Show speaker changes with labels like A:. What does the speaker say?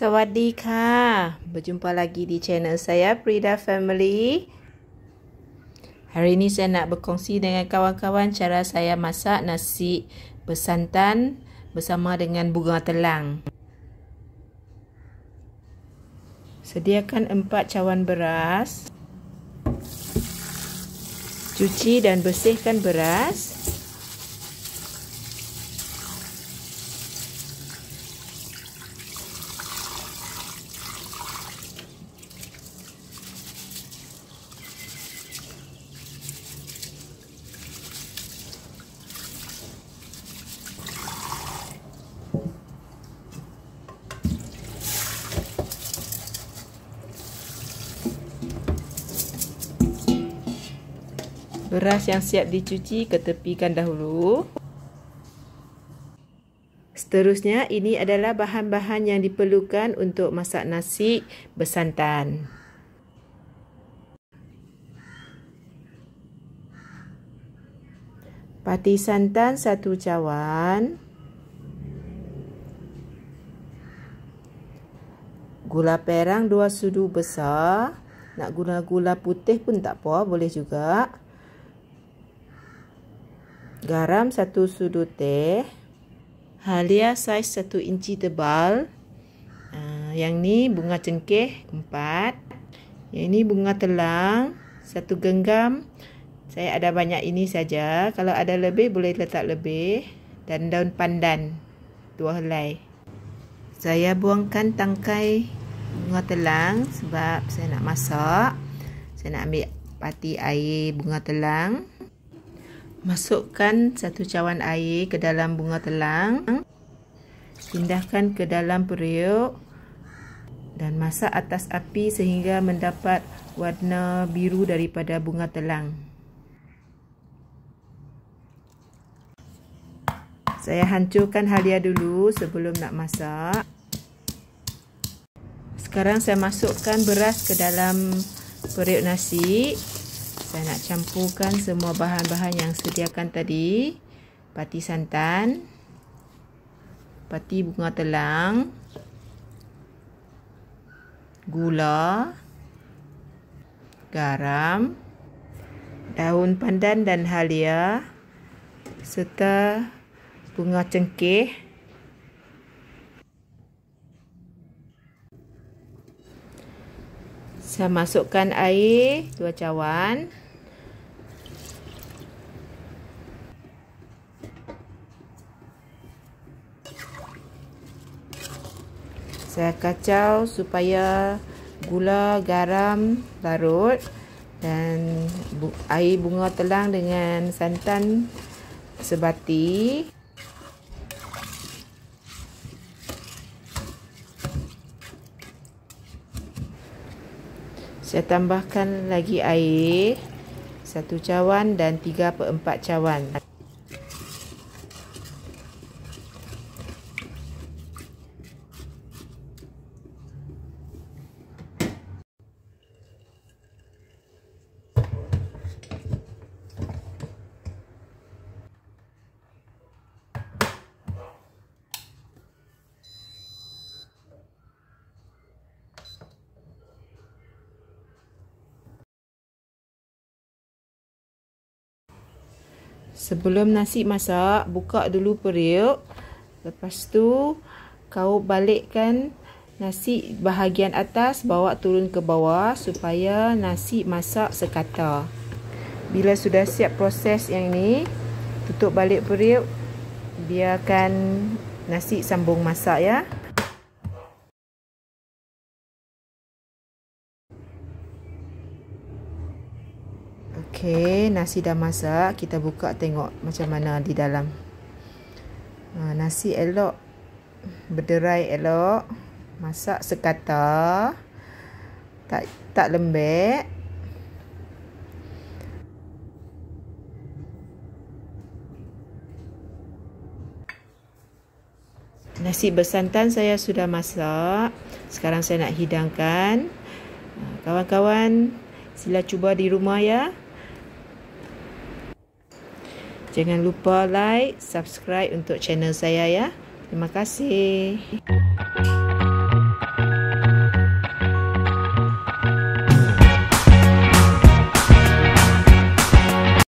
A: สวัสดีค่ะ berjumpa lagi di channel saya Prida Family Hari ini saya nak berkongsi dengan kawan-kawan cara saya masak nasi bersantan bersama dengan bunga telang Sediakan 4 cawan beras Cuci dan bersihkan beras Beras yang siap dicuci ketepikan dahulu. Seterusnya, ini adalah bahan-bahan yang diperlukan untuk masak nasi bersantan. Pati santan satu cawan. gula perang dua sudu besar. Nak guna gula putih pun tak apa, boleh juga. Garam satu sudu teh. Halia saiz satu inci tebal. Ah, yang ni bunga cengkeh empat. Yang ini bunga telang satu genggam. Saya ada banyak ini saja. Kalau ada lebih boleh letak lebih. Dan daun pandan dua helai. Saya buangkan tangkai bunga telang sebab saya nak masak. Saya nak ambil pati air bunga telang. Masukkan satu cawan air ke dalam bunga telang. Pindahkan ke dalam periuk. Dan masak atas api sehingga mendapat warna biru daripada bunga telang. Saya hancurkan halia dulu sebelum nak masak. Sekarang saya masukkan beras ke dalam periuk nasi. Saya nak campurkan semua bahan-bahan yang sediakan tadi. Pati santan. Pati bunga telang. Gula. Garam. Daun pandan dan halia. Serta bunga cengkeh. Saya masukkan air dua cawan. Saya kacau supaya gula garam larut dan air bunga telang dengan santan sebati. Saya tambahkan lagi air satu cawan dan tiga per empat cawan. Sebelum nasi masak, buka dulu periuk. Lepas tu, kau balikkan nasi bahagian atas, bawa turun ke bawah supaya nasi masak sekata. Bila sudah siap proses yang ni, tutup balik periuk. Biarkan nasi sambung masak ya. Okey, nasi dah masak. Kita buka tengok macam mana di dalam. Ha, nasi elok. Berderai elok. Masak sekata. Tak tak lembek. Nasi bersantan saya sudah masak. Sekarang saya nak hidangkan. Ha, kawan-kawan, sila cuba di rumah ya. Ya. Jangan lupa like, subscribe untuk channel saya ya. Terima kasih.